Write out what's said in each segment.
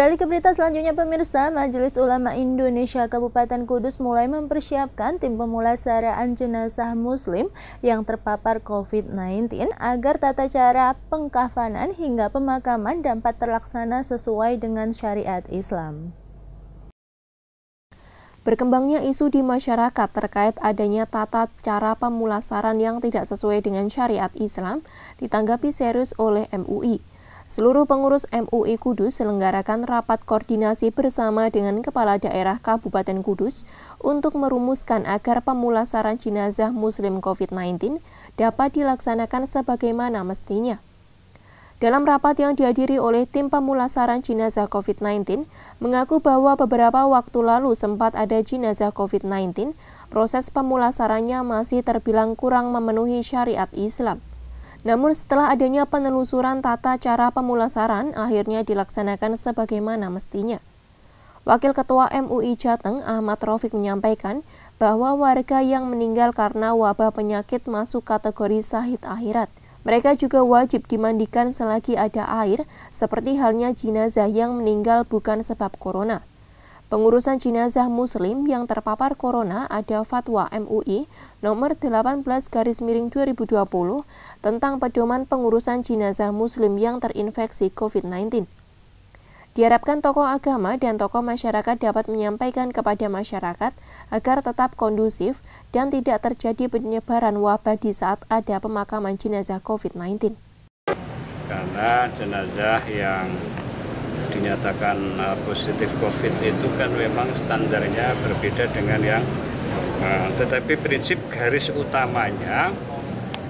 Beralih ke berita selanjutnya pemirsa, Majelis Ulama Indonesia Kabupaten Kudus mulai mempersiapkan tim pemulasaraan jenazah muslim yang terpapar COVID-19 agar tata cara pengkafanan hingga pemakaman dapat terlaksana sesuai dengan syariat Islam. Berkembangnya isu di masyarakat terkait adanya tata cara pemulasaran yang tidak sesuai dengan syariat Islam ditanggapi serius oleh MUI. Seluruh pengurus MUI Kudus selenggarakan rapat koordinasi bersama dengan Kepala Daerah Kabupaten Kudus untuk merumuskan agar pemulasaran jenazah Muslim COVID-19 dapat dilaksanakan sebagaimana mestinya. Dalam rapat yang dihadiri oleh tim pemulasaran jenazah COVID-19, mengaku bahwa beberapa waktu lalu sempat ada jenazah COVID-19, proses pemulasarannya masih terbilang kurang memenuhi syariat Islam. Namun setelah adanya penelusuran tata cara pemulasaran, akhirnya dilaksanakan sebagaimana mestinya. Wakil Ketua MUI Jateng Ahmad Rofik menyampaikan bahwa warga yang meninggal karena wabah penyakit masuk kategori sahid akhirat. Mereka juga wajib dimandikan selagi ada air, seperti halnya jenazah yang meninggal bukan sebab corona. Pengurusan jenazah muslim yang terpapar corona ada fatwa MUI nomor 18 garis miring 2020 tentang pedoman pengurusan jenazah muslim yang terinfeksi COVID-19. Diharapkan tokoh agama dan tokoh masyarakat dapat menyampaikan kepada masyarakat agar tetap kondusif dan tidak terjadi penyebaran wabah di saat ada pemakaman jenazah COVID-19. Karena jenazah yang dinyatakan eh, positif COVID itu kan memang standarnya berbeda dengan yang uh, tetapi prinsip garis utamanya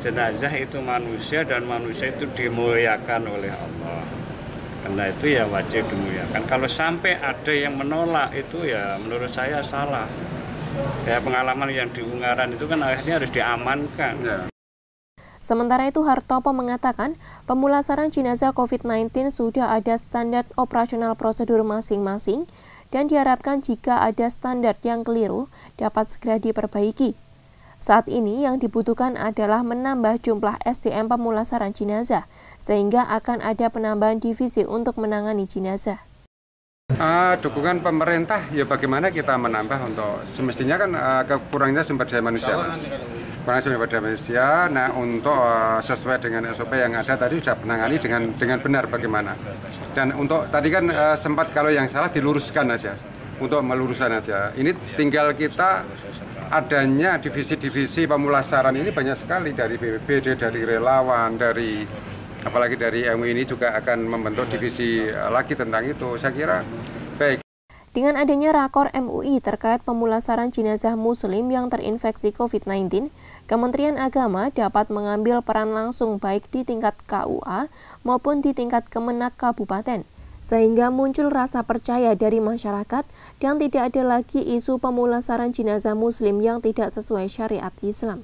jenazah itu manusia dan manusia itu dimuliakan oleh Allah. Karena itu ya wajib dimuliakan. Kalau sampai ada yang menolak itu ya menurut saya salah. ya pengalaman yang di Ungaran itu kan akhirnya harus diamankan. Ya. Sementara itu Hartopo mengatakan pemulasaran jenazah COVID-19 sudah ada standar operasional prosedur masing-masing dan diharapkan jika ada standar yang keliru dapat segera diperbaiki. Saat ini yang dibutuhkan adalah menambah jumlah SDM pemulasaran jenazah, sehingga akan ada penambahan divisi untuk menangani jenazah. Uh, dukungan pemerintah ya bagaimana kita menambah untuk semestinya kan uh, kekurangannya sumber daya manusia mas berlangsung pada Malaysia. Nah untuk eh, sesuai dengan SOP yang ada tadi sudah menangani dengan dengan benar bagaimana. Dan untuk tadi kan eh, sempat kalau yang salah diluruskan aja untuk meluruskan aja. Ini tinggal kita adanya divisi-divisi pemulasaran ini banyak sekali dari BPBD, dari relawan, dari apalagi dari MUI ini juga akan membentuk divisi eh, lagi tentang itu. Saya kira baik. Dengan adanya rakor MUI terkait pemulasaran jenazah muslim yang terinfeksi COVID-19, Kementerian Agama dapat mengambil peran langsung baik di tingkat KUA maupun di tingkat Kemenak Kabupaten, sehingga muncul rasa percaya dari masyarakat dan tidak ada lagi isu pemulasaran jenazah muslim yang tidak sesuai syariat Islam.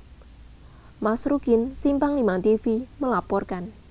Mas Rukin, Simpang 5 TV, melaporkan.